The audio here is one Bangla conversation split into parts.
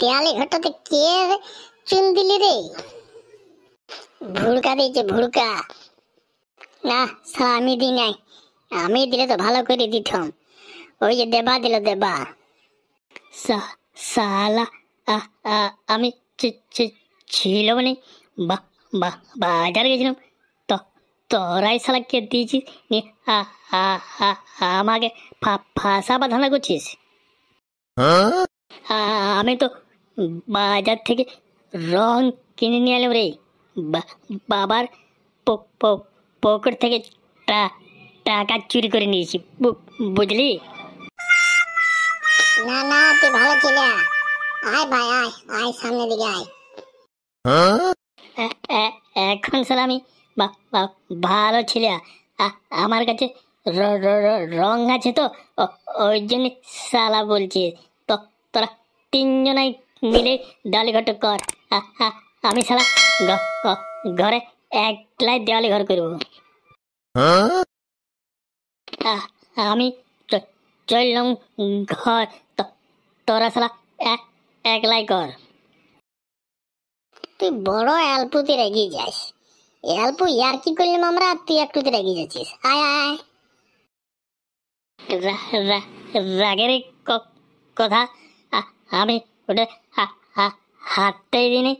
দেয়ালে ঘটাতে কে চুন দিলি রে ভুড়কা দিয়েছে ভুড়কা না সারা আমি দিই নাই আমি দিলে তো ভালো করে দিতাম ওই যে দেবা দিল দেবা সালা আমি ছিল মানে বাহ বাহ বাজার গেছিলাম তো তোরাই সালাকে দিয়েছিস নি আমাকে ফাঁসা বাঁধানা করছিস হ্যাঁ? আমি তো বাজার থেকে রং কিনে নিয়ে এলাম রে বাবার পকেট থেকে টাকা চুরি করে নিয়েছি বুঝলি না না তুই ভালো ছেলে আয় ভাই আয় আয় সামনে দিকে আয় এখন স্যার আমি ভালো ছেলে আমার কাছে রং আছে তো ওই জন্য সালা বলছে তোরা তিনজনাই মিলে দেওয়ালি ঘরটা কর আমি ছাড়া ঘরে একলাই দেওয়ালি ঘর করব আমি চললাম ঘর তোরা সালা একলাই কর তুই বড় অ্যালপুতে রেগে যাস অ্যালপু ইয়ার কি করলাম আমরা তুই একটুতে রেগে যাচ্ছিস আয় আয় রাগের কথা আমি ওটা হাতটাই দিনে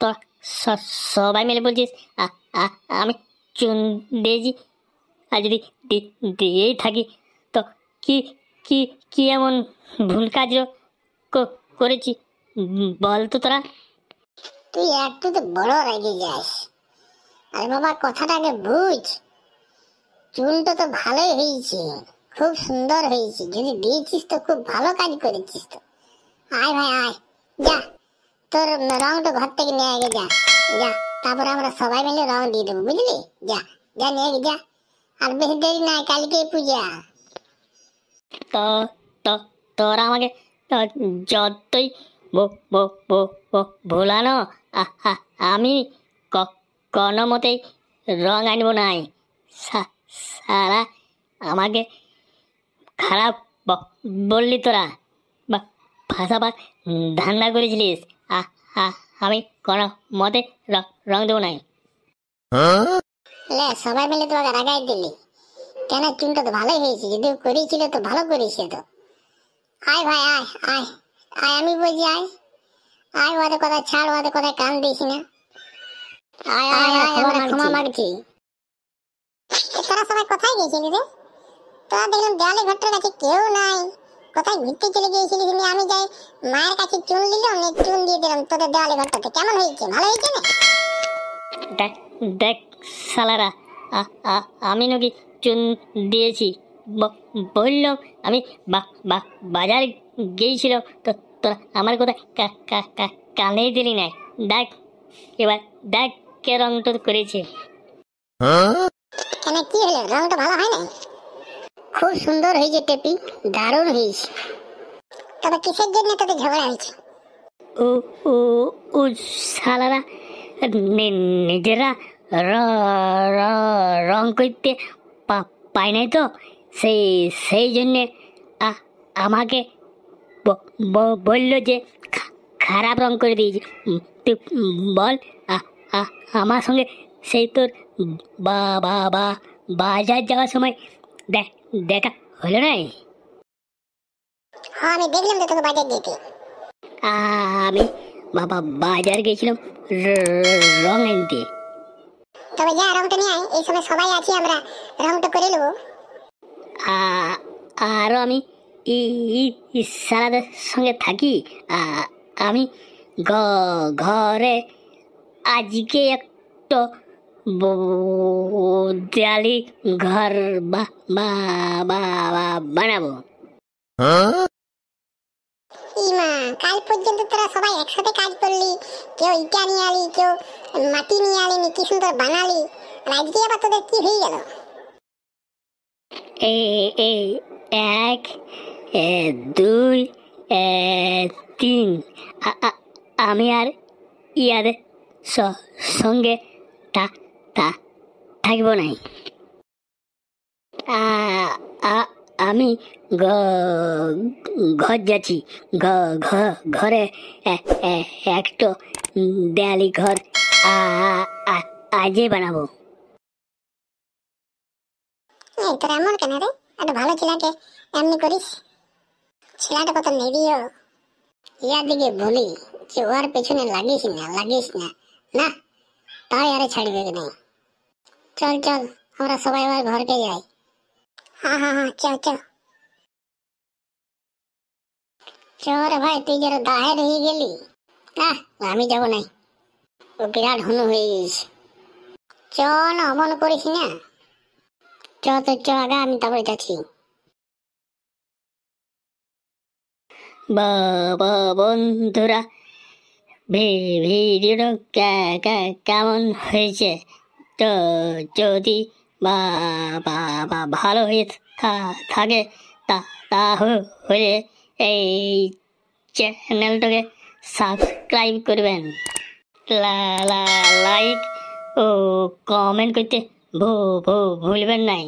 তোর সবাই মিলে বলছিস আমি চুন দিয়েছি আর যদি দিয়েই থাকি তো কি কি কি এমন ভুল কাজ করেছি বল তো তোরা তুই একটু তো বড় রেগে যাস আর বাবা আগে বুঝ চুলটা তো ভালোই হয়েছে খুব সুন্দর হয়েছে যদি দিয়েছিস তো খুব ভালো কাজ করেছিস তো আয় ভাই আয় যা তোর রংটা ঘর থেকে নিয়ে আগে যা যা তারপরে আমরা সবাই মিলে রং দিয়ে দেবো বুঝলি যা যা নিয়ে যা আর বেশি দেরি নাই কালকে পূজা তো তো তোরা আমাকে যতই ভোলানো আমি কোনো মতেই রং আনবো নাই সারা আমাকে খারাপ বললি তোরা ফাঁসাফাঁস ধান্দা করেছিলিস আমি কোন মতে রং দেবো নাই সবাই মিলে তোমাকে রাগাই দিলি কেন চুনটা তো ভালোই হয়েছে যদি করেছিল তো ভালো করেছে তো আয় ভাই আয় আয় আয় আমি বলছি আয় আয় ওদের কথা ছাড় ওদের কথা কান দিস না আয় আয় আয় আমরা ক্ষমা মাগছি তোরা সবাই কোথায় গেছিলি রে তোরা দেখলাম দেয়ালে ঘরটার কাছে কেউ নাই কোথায় ঘুরতে চলে গিয়েছিলি তুমি আমি যাই মায়ের কাছে চুন দিলাম এই চুন দিয়ে দিলাম তোদের দেওয়ালে ঘরটাতে কেমন হয়েছে ভালো হয়েছে না দেখ দেখ সালারা আমি নাকি চুন দিয়েছি বললাম আমি বাজার গিয়েছিল তো তোরা আমার কথা কানেই দিলি না দেখ এবার দেখ কে রং তোর করেছে কেন কি হলো রংটা ভালো হয় না খুব সুন্দর হয়েছে টেপি দারুণ হয়েছে তবে কিসের জন্য তোদের ঝগড়া হয়েছে ও ও ও সালারা নিজেরা র রং করতে পায় নাই তো সেই সেই জন্যে আমাকে বলল যে খারাপ রং করে দিয়েছে তুই বল আমার সঙ্গে সেই তোর বা বা বা বাজার যাওয়ার সময় দেখ দেখা হলো নাই হ্যাঁ আমি দেখলাম তো তোকে বাজার যেতে আমি বাবা বাজার গেছিলাম রং আনতে তবে যা রংটা নিয়ে আয় এই সময় সবাই আছি আমরা রংটা করে নেবো আরও আমি সারাদের সঙ্গে থাকি আমি ঘরে আজকে একটা দেয়ালি ঘর বানাবো ইমা কাল পর্যন্ত তোরা সবাই একসাথে কাজ করলি কেউ ইটা নিয়ে আলি কেউ মাটি নিয়ে আলি কি সুন্দর বানালি আর আজকে আবার তোদের কি হয়ে গেল এক দুই তিন আমি আর ইয়াদের সঙ্গে তা তা থাকবো নাই আমি ঘর যাচ্ছি ঘরে একটু দেয়ালি ঘর আজে বানাবো তোর এমন কেন রে ভালো এমনি করিস ছেলেটা কত ও ইয়ার দিকে বলি যে ওর পেছনে লাগিস না লাগিস না না তাই আরে ছাড়বে না চল চল আমরা সবাই আমার ঘরকে যাই হ্যাঁ হ্যাঁ হ্যাঁ চল চল চল ভাই তুই যেন দাহে রয়ে গেলি হ্যাঁ আমি যাব নাই ও বিরাট হনু হয়ে গেছে চল অমন করিস না চ তো চ আগে আমি তারপরে যাচ্ছি বাবা বন্ধুরা ভিডিওটা কেমন হয়েছে তো যদি বা বা ভালো হয়ে থাকে তা তাহলে এই চ্যানেলটাকে সাবস্ক্রাইব করবেন লাইক ও কমেন্ট করতে ভুলবেন নাই